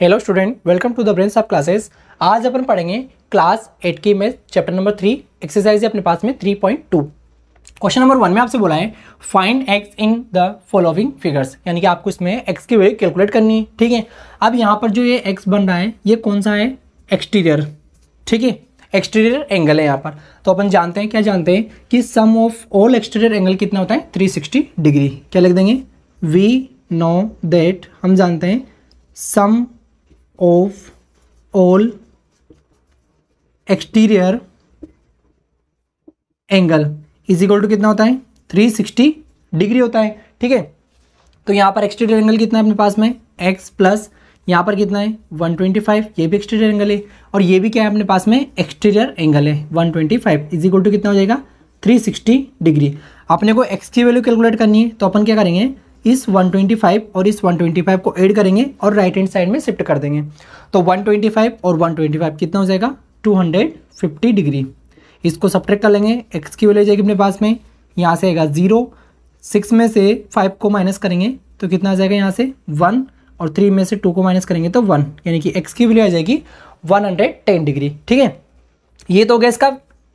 hello student welcome to the brains of classes आज अपन पढ़ेंगे क्लास एट की में चैप्टर नंबर थ्री एक्सरसाइज है अपने पास में three point two question number one में आपसे बोला है find x in the following figures यानी कि आपको इसमें एक्स की वैल्यू कैलकुलेट करनी है ठीक है अब यहाँ पर जो ये एक्स बन रहा है ये कौन सा है एक्सटीरियर ठीक है एक्सटीरियर एंगल है यहाँ पर तो अपन जानते हैं क्या जानते हैं कि sum of all exterior angle कितना होता है सिक्सटी डिग्री क्या लिख देंगे वी नो दैट हम जानते हैं sum of all exterior angle is equal to कितना होता है 360 डिग्री होता है ठीक है तो यहां पर एक्सटीरियर एंगल कितना है अपने पास में x प्लस यहाँ पर कितना है 125 ये भी एक्सटीरियर एंगल है और ये भी क्या है अपने पास में एक्सटीरियर एंगल है 125 इज इक्वल टू कितना हो जाएगा 360 डिग्री अपने को x की वैल्यू कैलकुलेट करनी है तो अपन क्या करेंगे इस 125 और इस 125 को ऐड करेंगे और राइट हैंड साइड में शिफ्ट कर देंगे तो 125 और 125 कितना हो जाएगा 250 डिग्री इसको सब्ट्रैक्ट कर लेंगे एक्स की वैल्यू जाएगी अपने पास में यहाँ से आएगा जीरो सिक्स में से फाइव को माइनस करेंगे तो कितना आ जाएगा यहाँ से वन और थ्री में से टू को माइनस करेंगे तो वन यानी कि एक्स की वैल्यू आ जाएगी वन हंड्रेड टेन डिग्री ठीक है ये तो हो गया इसका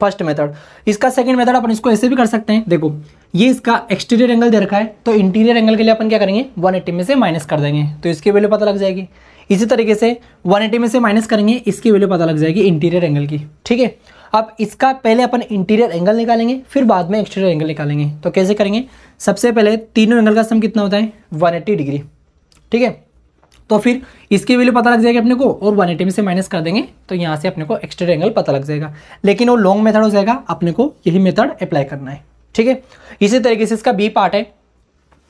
फर्स्ट मेथड इसका सेकंड मेथड अपन इसको ऐसे भी कर सकते हैं देखो ये इसका एक्सटीरियर एंगल दे रखा है तो इंटीरियर एंगल के लिए अपन क्या करेंगे 180 में से माइनस कर देंगे तो इसकी वैल्यू पता लग जाएगी इसी तरीके से 180 में से माइनस करेंगे इसकी वैल्यू पता लग जाएगी इंटीरियर एंगल की ठीक है अब इसका पहले अपन इंटीरियर एंगल निकालेंगे फिर बाद में एक्सटीरियर एंगल निकालेंगे तो कैसे करेंगे सबसे पहले तीनों एंगल का सम कितना होता है एट्टी डिग्री ठीक है तो फिर इसकी वैल्यू पता लग जाएगी अपने को और वन एटी में से माइनस कर देंगे तो यहाँ से अपने को एक्सटीरियर एंगल पता लग जाएगा लेकिन वो लॉन्ग मेथड हो जाएगा अपने को यही मेथड अप्लाई करना है ठीक है इसी तरीके से इसका बी पार्ट है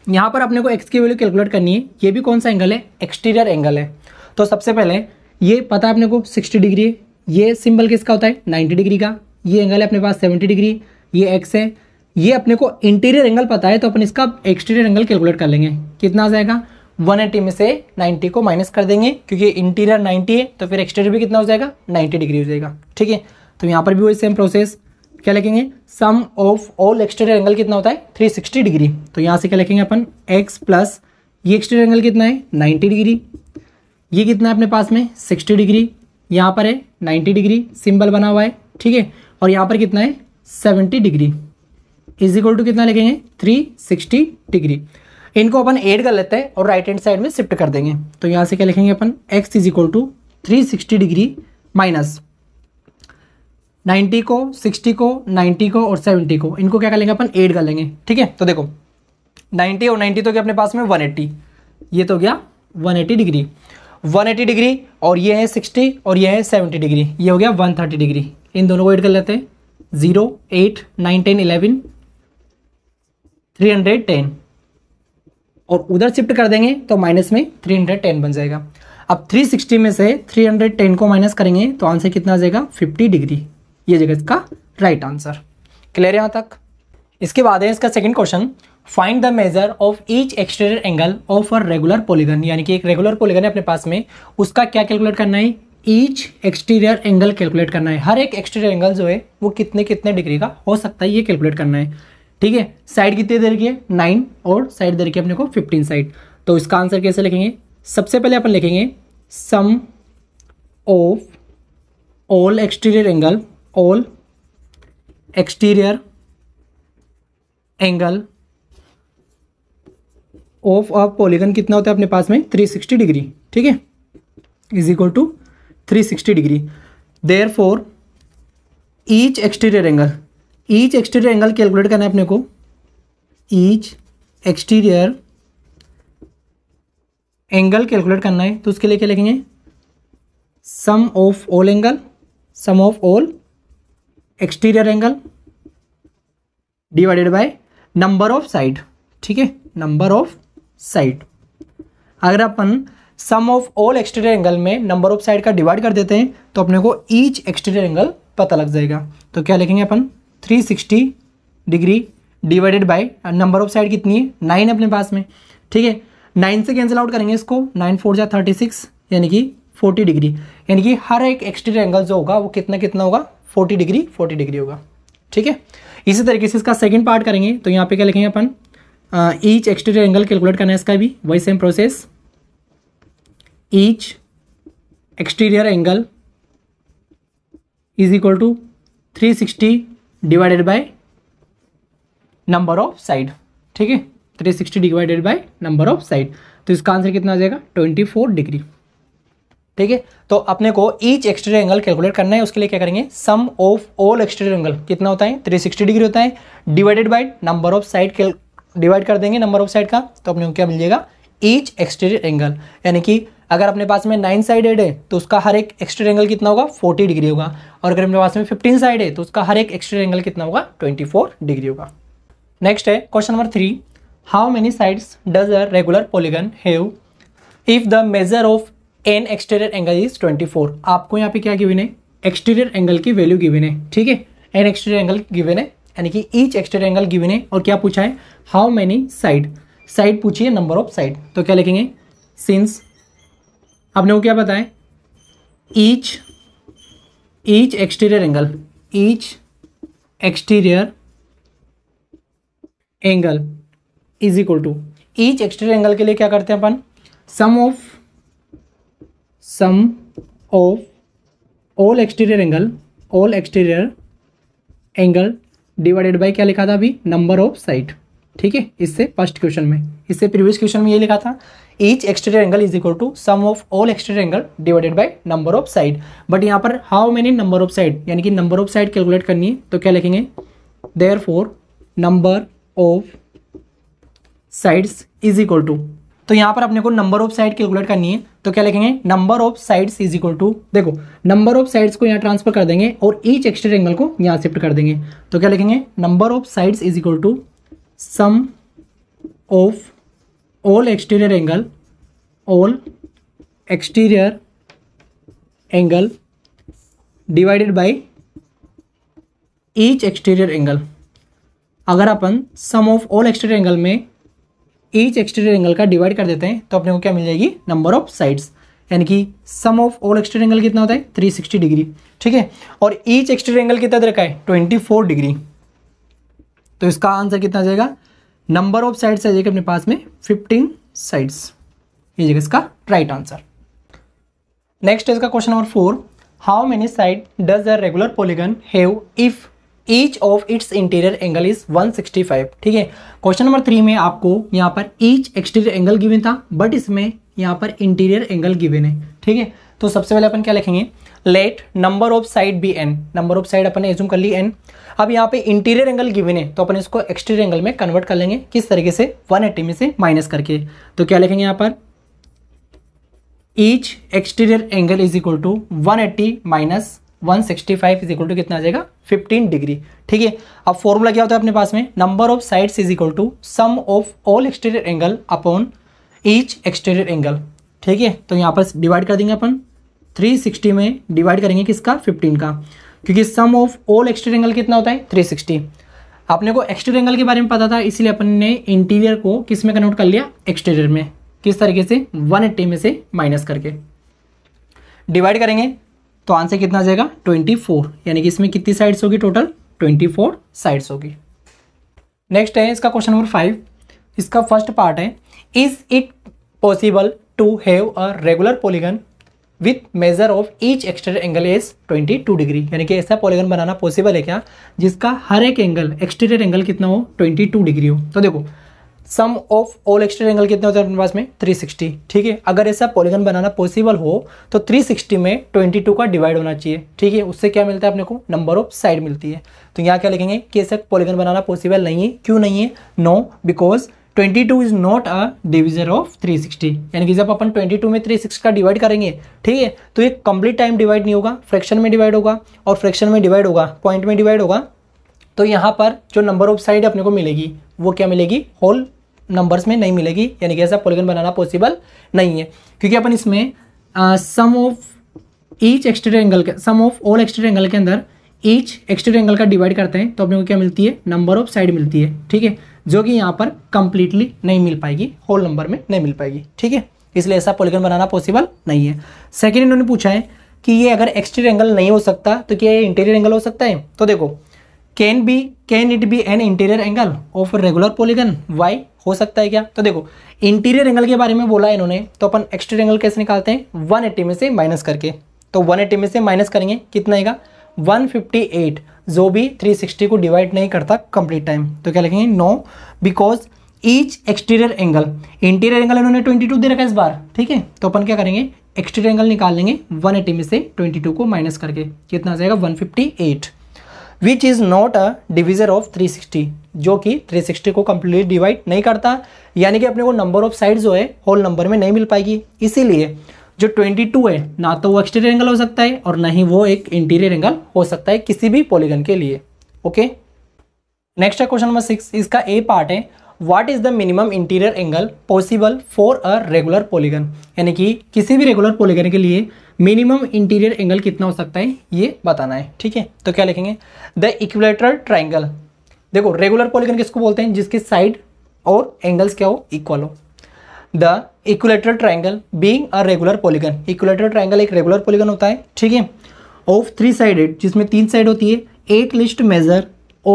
यहाँ पर अपने को एक्स की वैल्यू कैलकुलेट करनी है ये भी कौन सा एंगल है एक्सटीरियर एंगल है तो सबसे पहले ये पता है अपने को सिक्सटी डिग्री है ये सिंबल किसका होता है नाइन्टी डिग्री का ये एंगल है अपने पास सेवेंटी डिग्री ये एक्स है ये अपने को इंटीरियर एंगल पता है तो अपन इसका एक्सटीरियर एंगल कैलकुलेट कर लेंगे कितना आ जाएगा 180 में से 90 को माइनस कर देंगे क्योंकि इंटीरियर 90 है तो फिर एक्सटीरियर भी कितना हो जाएगा 90 डिग्री हो जाएगा ठीक है तो यहाँ पर भी वही सेम प्रोसेस क्या लिखेंगे sum of all exterior angle कितना होता है 360 डिग्री तो यहाँ से क्या लिखेंगे अपन x प्लस ये एक्सटीरियर एंगल कितना है 90 डिग्री ये कितना है अपने पास में 60 डिग्री यहाँ पर है 90 डिग्री सिंबल बना हुआ है ठीक है और यहाँ पर कितना है 70 डिग्री इज इक्वल टू कितना लिखेंगे 360 डिग्री इनको अपन एड कर लेते हैं और राइट हैंड साइड में शिफ्ट कर देंगे तो यहाँ से क्या लिखेंगे अपन x is equal to three degree minus 90 को 60 को 90 को और 70 को इनको क्या कर लेंगे अपन एड कर लेंगे ठीक है तो देखो 90 और 90 तो क्या अपने पास में 180 ये तो गया 180 डिग्री 180 डिग्री और ये है 60 और ये है 70 डिग्री ये हो गया 130 डिग्री इन दोनों को एड कर लेते हैं zero eight nine ten eleven three hundred ten और उधर शिफ्ट कर देंगे तो माइनस में थ्री हंड्रेड टेन बन जाएगा अब थ्री सिक्सटी में से थ्री हंड्रेड टेन को माइनस करेंगे तो आंसर कितना आ जाएगा फिफ्टी डिग्री ये जगह इसका राइट आंसर क्लियर यहाँ तक इसके बाद है इसका second question find the measure of each exterior angle of a regular polygon यानी कि एक रेगुलर पोलिगन है अपने पास में उसका क्या कैलकुलेट करना है ईच एक्सटीरियर एंगल कैलकुलेट करना है हर एक एक्सटीरियर एंगल जो है वो कितने कितने डिग्री का हो सकता है ये कैलकुलेट करना है ठीक है साइड कितने देर की है नाइन और साइड देर की अपने को फिफ्टीन साइड तो इसका आंसर कैसे लिखेंगे सबसे पहले अपन लिखेंगे sum of all exterior angle all exterior angle of of polygon कितना होता है अपने पास में 360 डिग्री ठीक है is equal to three sixty degree therefore each exterior angle each exterior angle calculate करना है अपने को ईच एक्सटीरियर एंगल कैलकुलेट करना है तो उसके लिए क्या लिखेंगे sum of all angle sum of all exterior angle divided by number of side ठीक है नंबर ऑफ साइड अगर अपन sum of all exterior angle में नंबर ऑफ साइड का डिवाइड कर देते हैं तो अपने को ईच एक्सटीरियर एंगल पता लग जाएगा तो क्या लिखेंगे अपन 360 degree divided by number of side कितनी है नाइन अपने पास में ठीक है नाइन से कैंसिल आउट करेंगे इसको नाइन फोर जा थर्टी सिक्स यानी कि फोर्टी डिग्री यानी कि हर एक एक्सटीरियर एंगल जो होगा वो कितना कितना होगा फोर्टी डिग्री फोर्टी डिग्री होगा ठीक है इसी तरीके से इसका सेकेंड पार्ट करेंगे तो यहाँ पे क्या लिखेंगे अपन ईच एक्सटीरियर एंगल कैलकुलेट करना है इसका भी वही same process each exterior angle is equal to three sixty divided by number of side ठीक है three sixty divided by number of side तो इसका आंसर कितना आ जाएगा ट्वेंटी फोर डिग्री ठीक है तो अपने को ईच एक्सटीरियर एंगल कैलकुलेट करना है उसके लिए क्या करेंगे sum of all exterior angle कितना होता है 360 डिग्री होता है divided by number of side divide कर देंगे नंबर ऑफ साइड का तो अपने को क्या मिल जाएगा ईच एक्सटीरियर एंगल यानी कि अगर अपने पास में नाइन साइडेड है तो उसका हर एक एक्सटीरियर एंगल कितना होगा फोर्टी डिग्री होगा और अगर अपने पास में फिफ्टीन साइड है तो उसका हर एक एक्सटीरियर एंगल कितना होगा ट्वेंटी फोर डिग्री होगा नेक्स्ट है question number three how many sides does a regular polygon have if the measure of an exterior angle is 24 आपको यहाँ पे क्या गिवन है एक्सटीरियर एंगल की वैल्यू गिवन है ठीक है एन एक्सटीरियर एंगल गिवन है यानी कि ईच एक्सटीरियर एंगल गिवन है और क्या पूछा है हाउ मैनी साइड साइड पूछिए नंबर ऑफ साइड तो क्या लिखेंगे सिंस आपने वो क्या बताया each each exterior angle each exterior angle is equal to each exterior angle के लिए क्या करते हैं अपन sum of sum of all exterior angle all exterior angle divided by क्या लिखा था अभी नंबर ऑफ साइड ठीक है इससे फर्स्ट क्वेश्चन में इससे प्रीवियस क्वेश्चन में ये लिखा था each exterior angle is equal to sum of all exterior angle divided by number of side but यहाँ पर how many number of side यानी कि नंबर ऑफ साइड कैलकुलेट करनी है तो क्या लिखेंगे therefore number of sides is equal to तो यहां पर अपने को नंबर ऑफ साइड कैलकुलेट करनी है तो क्या लिखेंगे number of sides is equal to देखो नंबर ऑफ साइड्स को यहां ट्रांसफर कर देंगे और ईच एक्सटेड एंगल को यहां शिफ्ट कर देंगे तो क्या लिखेंगे number of sides is equal to sum of all exterior angle all exterior angle divided by each exterior angle अगर अपन sum of all exterior angle में ईच एक्सटीरियर एंगल का डिवाइड कर देते हैं तो अपने को क्या मिल जाएगी नंबर ऑफ साइड्स यानी कि sum of all exterior angle कितना होता है 360 डिग्री ठीक है और ईच एक्सटीरियर एंगल कितना दे रखा है 24 डिग्री तो इसका आंसर कितना जाएगा नंबर ऑफ साइड्स आ जाएगा अपने पास में फिफ्टीन साइड्स ये जाएगा इसका राइट आंसर नेक्स्ट है इसका question number four how many side does a regular polygon have if each of its interior angle is 165 ठीक है क्वेश्चन नंबर थ्री में आपको यहाँ पर ईच एक्सटीरियर एंगल गिवन था बट इसमें यहाँ पर इंटीरियर एंगल गिवन है ठीक है तो सबसे पहले अपन क्या लिखेंगे let number of side be n number of side अपन ने एज्यूम कर ली एन अब यहाँ पे इंटीरियर एंगल गिवन है तो अपन इसको एक्सटीरियर एंगल में कन्वर्ट कर लेंगे किस तरीके से 180 में से माइनस करके तो क्या लिखेंगे यहाँ पर each exterior angle is equal to one eighty minus one sixty five is equal to कितना आ जाएगा फिफ्टीन डिग्री ठीक है अब फॉर्मूला क्या होता है अपने पास में number of sides is equal to sum of all exterior angle upon each exterior angle ठीक है तो यहाँ पर डिवाइड कर देंगे अपन थ्री सिक्सटी में डिवाइड करेंगे किसका फिफ्टीन का क्योंकि sum of all exterior angle कितना होता है थ्री सिक्सटी आपने को एक्सटीरियर एंगल के बारे में पता था इसलिए अपन ने इंटीरियर को किस में कन्वर्ट कर लिया एक्सटीरियर में किस तरीके से वन एट्टी में से माइनस करके डिवाइड करेंगे तो आंसर कितना आ जाएगा ट्वेंटी फोर यानी कि इसमें कितनी साइड्स होगी टोटल ट्वेंटी फोर साइड्स होगी नेक्स्ट है इसका क्वेश्चन नंबर फाइव इसका फर्स्ट पार्ट है is it possible to have a regular polygon with measure of each exterior angle is 22 degree यानी कि ऐसा पॉलीगन बनाना पॉसिबल है क्या जिसका हर एक एंगल एक्सटीरियर एंगल कितना हो टू डिग्री हो तो देखो sum of all exterior angle कितने होते हैं अपने पास में 360 ठीक है अगर ऐसा पॉलीगन बनाना पॉसिबल हो तो 360 में 22 का डिवाइड होना चाहिए ठीक है उससे क्या मिलता है अपने को नंबर ऑफ साइड मिलती है तो यहाँ क्या लिखेंगे कि ऐसा पॉलीगन बनाना पॉसिबल नहीं है क्यों नहीं है no because 22 is not a division of 360 यानी कि जब अपन 22 में 360 का डिवाइड करेंगे ठीक है तो एक कंप्लीट टाइम डिवाइड नहीं होगा फ्रैक्शन में डिवाइड होगा और फ्रैक्शन में डिवाइड होगा पॉइंट में डिवाइड होगा तो यहाँ पर जो नंबर ऑफ साइड अपने को मिलेगी वो क्या मिलेगी होल नंबर्स में नहीं मिलेगी यानी कि ऐसा पोलिगन बनाना पॉसिबल नहीं है क्योंकि अपन इसमें sum of each exterior angle के sum of all exterior angle के अंदर ईच एक्सटेरियर एंगल का डिवाइड करते हैं तो अपने को क्या मिलती है नंबर ऑफ साइड मिलती है ठीक है जो कि यहाँ पर कंप्लीटली नहीं मिल पाएगी होल नंबर में नहीं मिल पाएगी ठीक है इसलिए ऐसा पोलिगन बनाना पॉसिबल नहीं है सेकेंड इन्होंने पूछा है कि ये अगर एक्सटीरियर एंगल नहीं हो सकता तो क्या ये इंटीरियर एंगल हो सकता है तो देखो can be can it be an interior angle of regular polygon why हो सकता है क्या तो देखो इंटीरियर एंगल के बारे में बोला इन्होंने तो अपन एक्सटीरियर एंगल कैसे निकालते हैं 180 में से माइनस करके तो 180 में से माइनस करेंगे कितना आएगा 158 जो भी 360 को डिवाइड नहीं करता कंप्लीट टाइम तो क्या लिखेंगे no because each exterior angle interior angle इन्होंने 22 दे रखा है इस बार ठीक है तो अपन क्या करेंगे एक्सटीरियर एंगल निकाल लेंगे 180 में से टू को माइनस करके कितना आ जाएगा eight which is not a divisor of 360 जो कि 360 को कंप्लीटली डिवाइड नहीं करता यानी कि अपने को नंबर ऑफ साइड जो है होल नंबर में नहीं मिल पाएगी इसीलिए जो 22 है ना तो वो एक्सटीरियर एंगल हो सकता है और ना ही वो एक इंटीरियर एंगल हो सकता है किसी भी पॉलीगन के लिए ओके नेक्स्ट है क्वेश्चन नंबर सिक्स इसका ए पार्ट है what is the minimum interior angle possible for a regular polygon यानी कि किसी भी रेगुलर पॉलीगन के लिए मिनिमम इंटीरियर एंगल कितना हो सकता है ये बताना है ठीक है तो क्या लिखेंगे द इक्वलेटरल ट्राइंगल देखो रेगुलर पॉलीगन किसको बोलते हैं जिसके साइड और एंगल्स क्या हो इक्वल हो the equilateral triangle being a regular polygon equilateral triangle एक रेगुलर पॉलीगन होता है ठीक है ऑफ थ्री साइडेड जिसमें तीन साइड होती है at least measure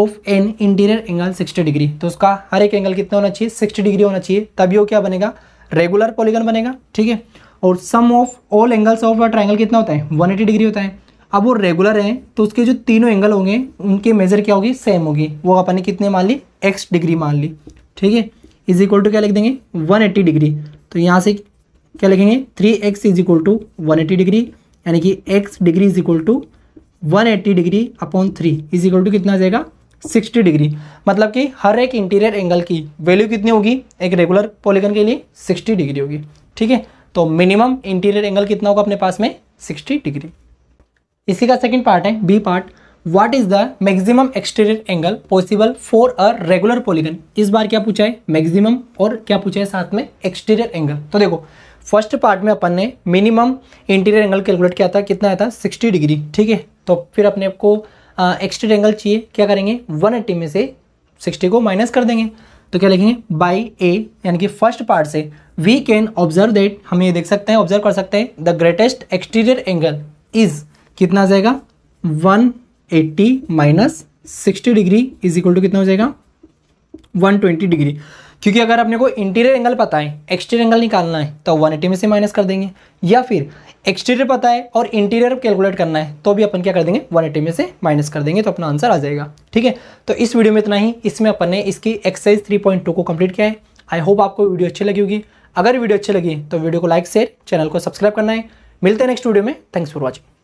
of an interior angle 60 degree तो उसका हर एक एंगल कितना होना चाहिए 60 डिग्री होना चाहिए तभी वो क्या बनेगा रेगुलर पॉलीगन बनेगा ठीक है और sum of all angles of a triangle कितना होता है 180 डिग्री होता है अब वो रेगुलर है तो उसके जो तीनों एंगल होंगे उनके मेजर क्या होगी सेम होगी वो अपन ने कितने मान ली एक्स डिग्री मान ली ठीक है इज इक्वल टू क्या लिख देंगे 180 डिग्री तो यहाँ से क्या लिखेंगे three x is equal to one degree यानी कि x degree is equal to one degree upon three is equal to कितना जाएगा 60 डिग्री मतलब कि हर एक इंटीरियर एंगल की वैल्यू कितनी होगी एक रेगुलर पॉलीगन के लिए 60 डिग्री होगी ठीक है तो मिनिमम इंटीरियर एंगल कितना होगा अपने पास में सिक्सटी डिग्री इसी का सेकेंड पार्ट है B part what is the maximum exterior angle possible for a regular polygon इस बार क्या पूछा है मैक्सिमम और क्या पूछा है साथ में एक्सटीरियर एंगल तो देखो फर्स्ट पार्ट में अपन ने मिनिमम इंटीरियर एंगल कैलकुलेट किया था कितना आया था सिक्सटी डिग्री ठीक है तो फिर अपने को एक्सटीरियर एंगल चाहिए क्या करेंगे एट्टी में से सिक्सटी को माइनस कर देंगे तो क्या लिखेंगे बाई ए यानी कि फर्स्ट पार्ट से वी कैन ऑब्जर्व दैट हम ये देख सकते हैं ऑब्जर्व कर सकते हैं the greatest exterior angle is कितना आ जाएगा 180 eighty minus sixty degree is equal to कितना हो जाएगा 120 डिग्री क्योंकि अगर अपने को इंटीरियर एंगल पता है एक्सटीरियर एंगल निकालना है तो 180 में से माइनस कर देंगे या फिर एक्सटीरियर पता है और इंटीरियर कैलकुलेट करना है तो भी अपन क्या कर देंगे 180 में से माइनस कर देंगे तो अपना आंसर आ जाएगा ठीक है तो इस वीडियो में इतना ही इसमें अपन ने इसकी एक्सरसाइज 3.2 को कंप्लीट किया है आई होप आपको वीडियो अच्छी लगी होगी अगर वीडियो अच्छी लगी तो वीडियो को लाइक शेयर चैनल को सब्सक्राइब करना है मिलते हैं नेक्स्ट वीडियो में थैंक्स फॉर वॉचिंग